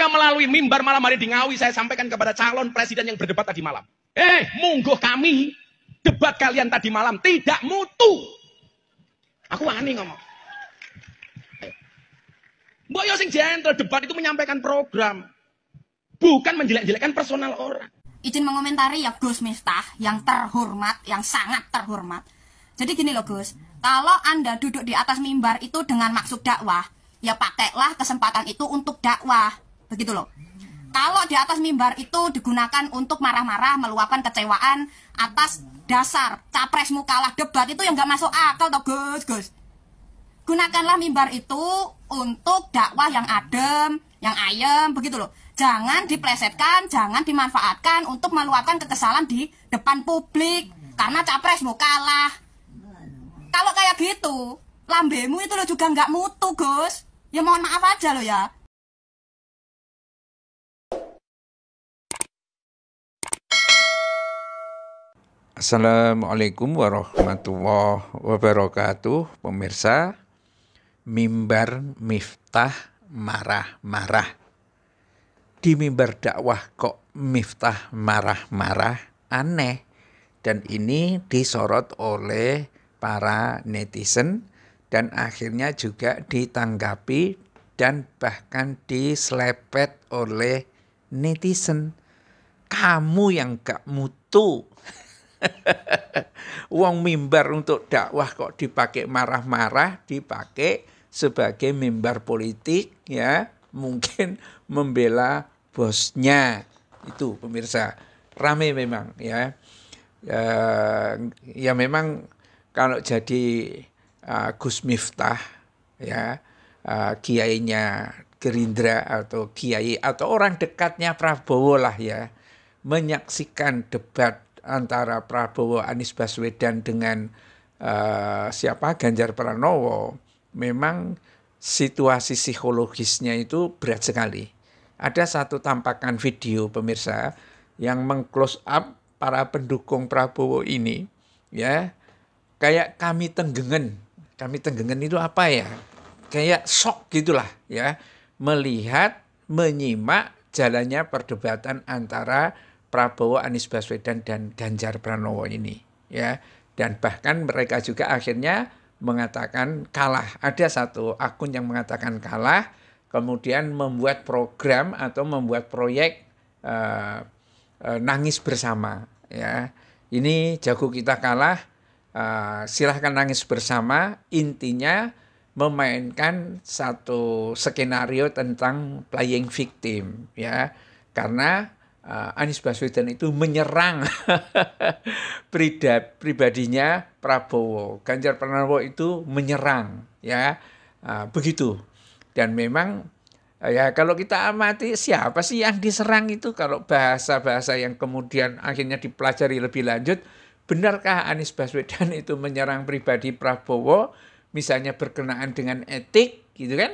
maka melalui mimbar malam hari di Ngawi saya sampaikan kepada calon presiden yang berdebat tadi malam. Eh, mungguh kami debat kalian tadi malam tidak mutu. Aku aneh ngomong. Mbok yo sing gentle debat itu menyampaikan program. Bukan menjelek-jelekkan personal orang. Izin mengomentari ya Gus Miftah yang terhormat, yang sangat terhormat. Jadi gini loh Gus, kalau Anda duduk di atas mimbar itu dengan maksud dakwah, ya pakailah kesempatan itu untuk dakwah begitu loh kalau di atas mimbar itu digunakan untuk marah-marah meluapkan kecewaan atas dasar capresmu kalah debat itu yang nggak masuk akal toh Gus Gus gunakanlah mimbar itu untuk dakwah yang adem yang ayem begitu loh jangan diplesetkan jangan dimanfaatkan untuk meluapkan kekesalan di depan publik karena capresmu kalah kalau kayak gitu lambemu itu lo juga nggak mutu Gus ya mohon maaf aja lo ya Assalamualaikum warahmatullahi wabarakatuh Pemirsa Mimbar Miftah Marah-Marah Di mimbar dakwah kok Miftah marah-marah aneh Dan ini disorot oleh para netizen Dan akhirnya juga ditanggapi dan bahkan diselepet oleh netizen Kamu yang gak mutu uang mimbar untuk dakwah kok dipakai marah-marah, dipakai sebagai mimbar politik ya, mungkin membela bosnya. Itu pemirsa, rame memang ya. Ya, ya memang kalau jadi uh, Gus Miftah ya, uh, kiainya Gerindra atau kiai atau orang dekatnya Prabowo lah ya menyaksikan debat antara Prabowo Anies Baswedan dengan uh, siapa Ganjar Pranowo memang situasi psikologisnya itu berat sekali. Ada satu tampakan video pemirsa yang mengclose up para pendukung Prabowo ini ya kayak kami tenggengen. Kami tenggengen itu apa ya? Kayak shock gitulah ya melihat menyimak jalannya perdebatan antara Prabowo Anies Baswedan dan Ganjar Pranowo ini ya dan bahkan mereka juga akhirnya mengatakan kalah ada satu akun yang mengatakan kalah kemudian membuat program atau membuat proyek uh, uh, nangis bersama ya ini jago kita kalah uh, silahkan nangis bersama intinya memainkan satu skenario tentang playing victim ya karena uh, Anies Baswedan itu menyerang pribadinya Prabowo. Ganjar Pranowo itu menyerang, ya uh, begitu. Dan memang uh, ya kalau kita amati siapa sih yang diserang itu kalau bahasa-bahasa yang kemudian akhirnya dipelajari lebih lanjut, benarkah Anies Baswedan itu menyerang pribadi Prabowo, misalnya berkenaan dengan etik, gitu kan?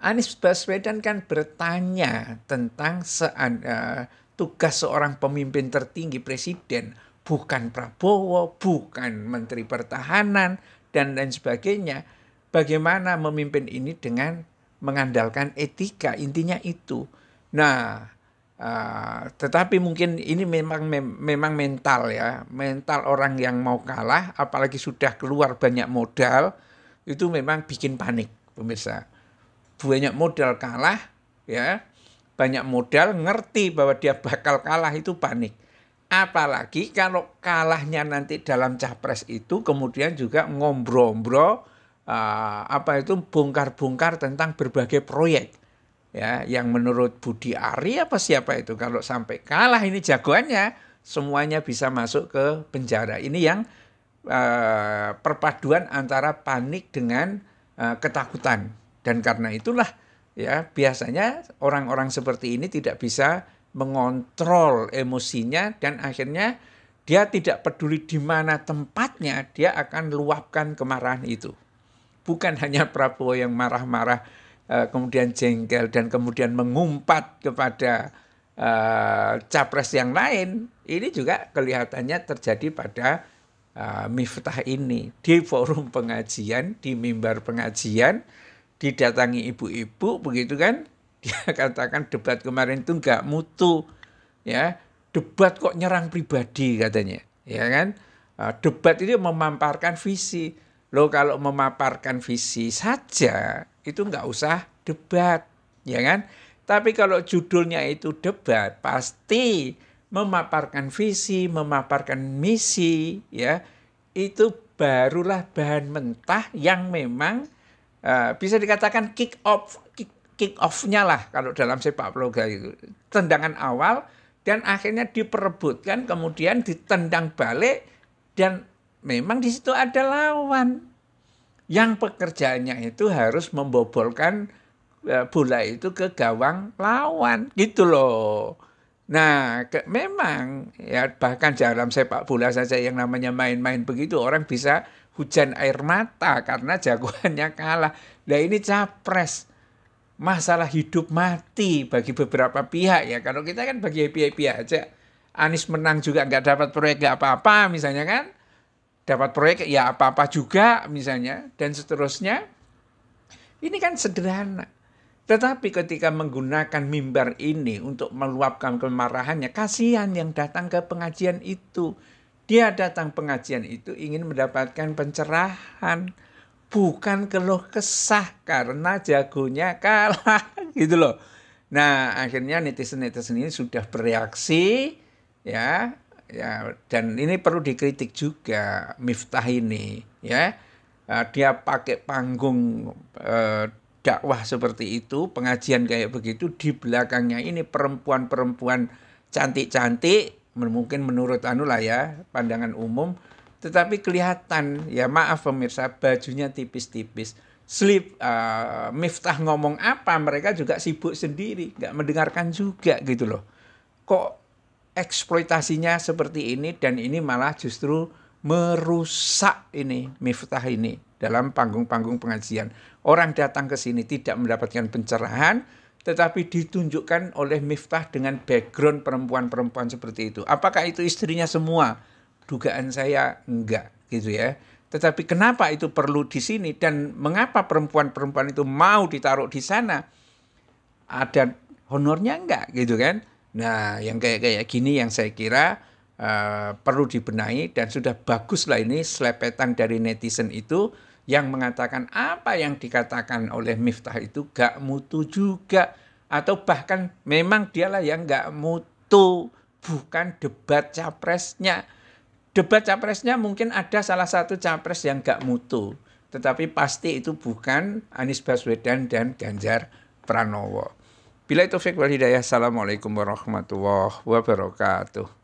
Anies Baswedan kan bertanya tentang se eh, tugas seorang pemimpin tertinggi presiden, bukan Prabowo, bukan Menteri Pertahanan dan lain sebagainya. Bagaimana memimpin ini dengan mengandalkan etika, intinya itu. Nah, Uh, tetapi mungkin ini memang mem memang mental ya, mental orang yang mau kalah, apalagi sudah keluar banyak modal, itu memang bikin panik pemirsa banyak modal kalah ya banyak modal ngerti bahwa dia bakal kalah itu panik apalagi kalau kalahnya nanti dalam capres itu kemudian juga ngombro-ombro uh, eh, apa itu bongkar-bongkar tentang berbagai proyek ya yang menurut Budi Ari apa siapa itu kalau sampai kalah ini jagoannya semuanya bisa masuk ke penjara ini yang uh, perpaduan antara panik dengan uh, ketakutan dan karena itulah ya biasanya orang-orang seperti ini tidak bisa mengontrol emosinya dan akhirnya dia tidak peduli di mana tempatnya, dia akan luapkan kemarahan itu. Bukan hanya Prabowo yang marah-marah, eh, kemudian jengkel dan kemudian mengumpat kepada eh, capres yang lain. Ini juga kelihatannya terjadi pada eh, Miftah ini di forum pengajian, di mimbar pengajian didatangi ibu-ibu begitu kan dia katakan debat kemarin itu nggak mutu ya debat kok nyerang pribadi katanya ya kan nah, debat itu memaparkan visi lo kalau memaparkan visi saja itu nggak usah debat ya kan tapi kalau judulnya itu debat pasti memaparkan visi memaparkan misi ya itu barulah bahan mentah yang memang uh, bisa dikatakan kick off kick, kick off-nya lah kalau dalam sepak bola itu tendangan awal dan akhirnya diperebutkan kemudian ditendang balik dan memang di situ ada lawan yang pekerjaannya itu harus membobolkan e, bola itu ke gawang lawan gitu loh. Nah, ke, memang ya bahkan dalam sepak bola saja yang namanya main-main begitu orang bisa hujan air mata karena jagoannya kalah. Nah ini capres masalah hidup mati bagi beberapa pihak ya. Kalau kita kan bagi happy-happy aja. Anies menang juga nggak dapat proyek nggak apa-apa misalnya kan. Dapat proyek ya apa-apa juga misalnya dan seterusnya. Ini kan sederhana. Tetapi ketika menggunakan mimbar ini untuk meluapkan kemarahannya, kasihan yang datang ke pengajian itu. Dia datang pengajian itu ingin mendapatkan pencerahan, bukan keluh kesah karena jagonya kalah gitu loh. Nah, akhirnya netizen-netizen ini sudah bereaksi ya. Ya, dan ini perlu dikritik juga Miftah ini ya. Eh, dia pakai panggung eh, dakwah seperti itu, pengajian kayak begitu di belakangnya ini perempuan-perempuan cantik-cantik mungkin menurut anu lah ya pandangan umum tetapi kelihatan ya maaf pemirsa bajunya tipis-tipis sleep uh, eh, Miftah ngomong apa mereka juga sibuk sendiri nggak mendengarkan juga gitu loh kok eksploitasinya seperti ini dan ini malah justru merusak ini Miftah ini dalam panggung-panggung pengajian orang datang ke sini tidak mendapatkan pencerahan tetapi ditunjukkan oleh Miftah dengan background perempuan-perempuan seperti itu. Apakah itu istrinya semua? Dugaan saya enggak gitu ya. Tetapi kenapa itu perlu di sini dan mengapa perempuan-perempuan itu mau ditaruh di sana? Ada honornya enggak gitu kan? Nah, yang kayak kayak gini yang saya kira uh, perlu dibenahi dan sudah bagus lah ini selepetan dari netizen itu yang mengatakan apa yang dikatakan oleh Miftah itu gak mutu juga atau bahkan memang dialah yang gak mutu bukan debat capresnya debat capresnya mungkin ada salah satu capres yang gak mutu tetapi pasti itu bukan Anies Baswedan dan Ganjar Pranowo. Bila itu Fikir Hidayah, Assalamualaikum warahmatullahi wabarakatuh.